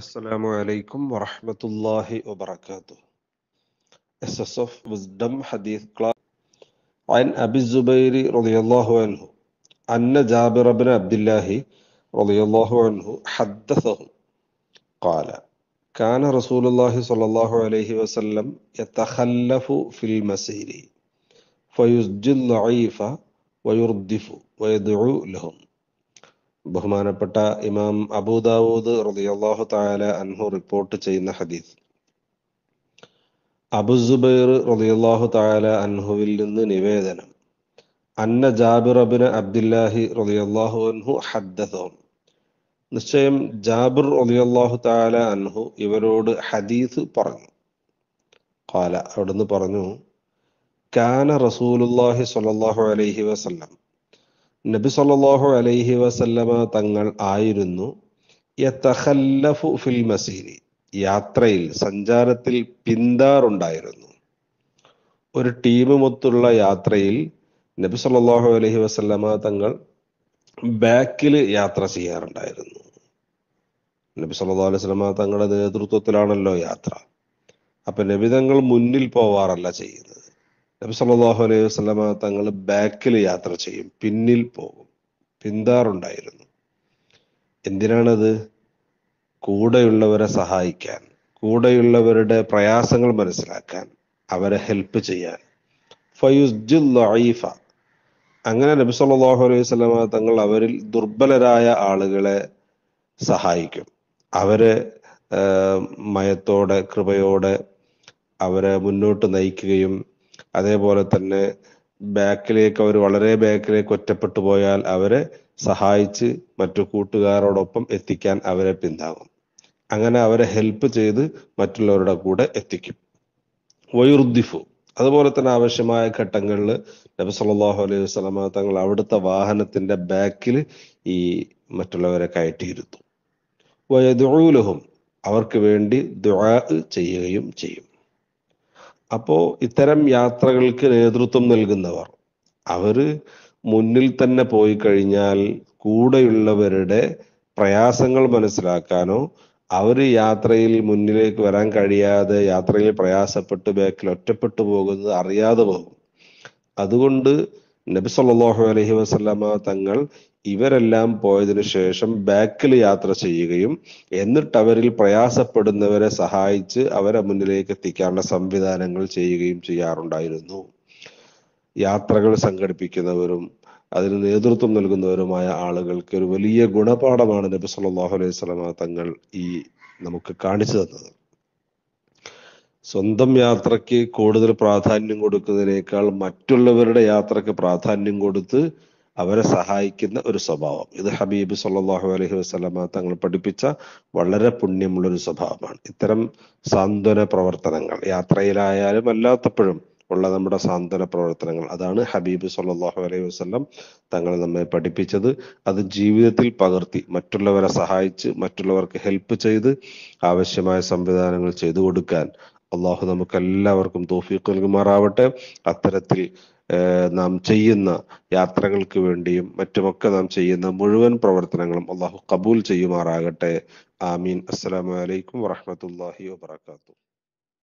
السلام عليكم ورحمة الله وبركاته السصف بزدم حديث Wisdom عن أبي الزبير رضي الله عنه أن جابر بن عبد الله رضي الله عنه حدثه قال كان رسول الله صلى الله عليه وسلم يتخلف في المسير فيسجد ضعيفا ويردف ويدعو لهم ബഹുമാനപ്പെട്ട ഇമാം അബൂദാവൂദ് റളിയല്ലാഹു തആല അൻഹു റിപ്പോർട്ട് ചെയ്യുന്ന ഹദീസ് അബുസുബൈർ റളിയല്ലാഹു തആല അൻഹുവിൽ നിന്ന് നിവേദനം അന്ന ജാബിർ ഇബ്നു അബ്ദുല്ലാഹി റളിയല്ലാഹു അൻഹു ഹദ്ദസോം നിശ്ചയം ജാബിർ റളിയല്ലാഹു തആല അൻഹു ഇവരോട് ഹദീസ് പറഞ്ഞു കാല അവിടുന്ന് പറഞ്ഞു കാന റസൂലുല്ലാഹി സ്വല്ലല്ലാഹു അലൈഹി വസല്ലം നബി സല്ലാഹു അലൈഹി വസല്ലമ തങ്ങൾ ആയിരുന്നു യത്തഹല്ലഫു ഫിൽ മസീരി യാത്രയിൽ സഞ്ചാരത്തിൽ പിന്താറുണ്ടായിരുന്നു ഒരു ടീമുമൊത്തുള്ള യാത്രയിൽ നബി സല്ലാഹു അലൈഹി വസല്ലമ തങ്ങൾ ബാക്കിൽ യാത്ര ചെയ്യാറുണ്ടായിരുന്നു നബി സല്ലാ അലൈഹി വസല്ലമ തങ്ങളുടെ നേതൃത്വത്തിലാണല്ലോ യാത്ര അപ്പൊ നബി തങ്ങൾ മുന്നിൽ പോവാറല്ല ചെയ്യുന്നത് നബി സല്ലാഹു അലൈഹി വസ്ലമ തങ്ങൾ ബാക്കിൽ യാത്ര ചെയ്യും പിന്നിൽ പോകും പിന്താറുണ്ടായിരുന്നു എന്തിനാണത് കൂടെയുള്ളവരെ സഹായിക്കാൻ കൂടെയുള്ളവരുടെ പ്രയാസങ്ങൾ മനസ്സിലാക്കാൻ അവരെ ഹെൽപ്പ് ചെയ്യാൻ ഫയുസ്ജുൽ ലൈഫ അങ്ങനെ നബി സല്ലല്ലാഹു അലൈഹി വസല്ലമ തങ്ങൾ അവരിൽ ദുർബലരായ ആളുകളെ സഹായിക്കും അവരെ മയത്തോടെ കൃപയോടെ അവരെ മുന്നോട്ട് നയിക്കുകയും അതേപോലെ തന്നെ ബാക്കിലേക്ക് അവർ വളരെ ബാക്കിലേക്ക് ഒറ്റപ്പെട്ടു പോയാൽ അവരെ സഹായിച്ച് മറ്റു കൂട്ടുകാരോടൊപ്പം എത്തിക്കാൻ അവരെ പിന്താകും അങ്ങനെ അവരെ ഹെൽപ്പ് ചെയ്ത് മറ്റുള്ളവരുടെ കൂടെ എത്തിക്കും വയുർദിഫു അതുപോലെ തന്നെ ആവശ്യമായ ഘട്ടങ്ങളിൽ നബി സല്ലാഹു അലൈഹി വസല്ലമ തങ്ങൾ അവിടുത്തെ വാഹനത്തിന്റെ ബാക്കിൽ ഈ മറ്റുള്ളവരെ കയറ്റിയിരുത്തും വയദൂലഹും അവർക്ക് വേണ്ടി ദുആ ചെയ്യുകയും ചെയ്യും അപ്പോൾ ഇത്തരം യാത്രകൾക്ക് നേതൃത്വം നൽകുന്നവർ അവർ മുന്നിൽ തന്നെ പോയി കഴിഞ്ഞാൽ കൂടെയുള്ളവരുടെ പ്രയാസങ്ങൾ മനസ്സിലാക്കാനോ അവർ യാത്രയിൽ മുന്നിലേക്ക് വരാൻ കഴിയാതെ യാത്രയിൽ പ്രയാസപ്പെട്ട് ബാക്കിൽ ഒറ്റപ്പെട്ടു പോകുന്നത് അറിയാതെ പോകും അതുകൊണ്ട് നബി സല്ലല്ലാഹു അലൈഹി വസല്ലമ തങ്ങൾ ഇവരെല്ലാം പോയതിനു ശേഷം ബാക്കിൽ യാത്ര ചെയ്യുകയും എന്നിട്ട് അവരിൽ പ്രയാസപ്പെടുന്നവരെ സഹായിച്ച് അവരെ മുന്നിലേക്ക് എത്തിക്കാനുള്ള സംവിധാനങ്ങൾ ചെയ്യുകയും ചെയ്യാറുണ്ടായിരുന്നു യാത്രകൾ സംഘടിപ്പിക്കുന്നവരും അതിന് നേതൃത്വം നൽകുന്നവരുമായ ആളുകൾക്ക് ഒരു വലിയ ഗുണപാഠമാണ് നബി സല്ലാഹു അലൈഹി സ്വലമ തങ്ങൾ ഈ നമുക്ക് കാണിച്ചു തന്നത് സ്വന്തം യാത്രയ്ക്ക് കൂടുതൽ പ്രാധാന്യം കൊടുക്കുന്നതിനേക്കാൾ മറ്റുള്ളവരുടെ യാത്രയ്ക്ക് പ്രാധാന്യം കൊടുത്ത് അവരെ സഹായിക്കുന്ന ഒരു സ്വഭാവം ഇത് ഹബീബ് സല്ലാഹു അലഹി വസ്ലമ തങ്ങൾ പഠിപ്പിച്ച വളരെ പുണ്യമുള്ള ഒരു സ്വഭാവമാണ് ഇത്തരം സാന്ത്വന പ്രവർത്തനങ്ങൾ യാത്രയിലായാലും അല്ലാത്തപ്പോഴും ഉള്ള നമ്മുടെ സാന്ത്വന പ്രവർത്തനങ്ങൾ അതാണ് ഹബീബ് സല്ലാഹു അലൈഹി വസ്ലം തങ്ങൾ നമ്മെ പഠിപ്പിച്ചത് അത് ജീവിതത്തിൽ പകർത്തി മറ്റുള്ളവരെ സഹായിച്ച് മറ്റുള്ളവർക്ക് ഹെൽപ്പ് ചെയ്ത് ആവശ്യമായ സംവിധാനങ്ങൾ ചെയ്തു കൊടുക്കാൻ അള്ളാഹു നമുക്ക് എല്ലാവർക്കും തോഫീക്ക് നൽകുമാറാവട്ടെ അത്തരത്തിൽ നാം ചെയ്യുന്ന യാത്രകൾക്ക് വേണ്ടിയും മറ്റുമൊക്കെ നാം ചെയ്യുന്ന മുഴുവൻ പ്രവർത്തനങ്ങളും അള്ളാഹു കബൂൽ ചെയ്യുമാറാകട്ടെ ആമീൻ അസ്സലാമലൈക്കും വറഹമത്തല്ലാഹി വാത്തു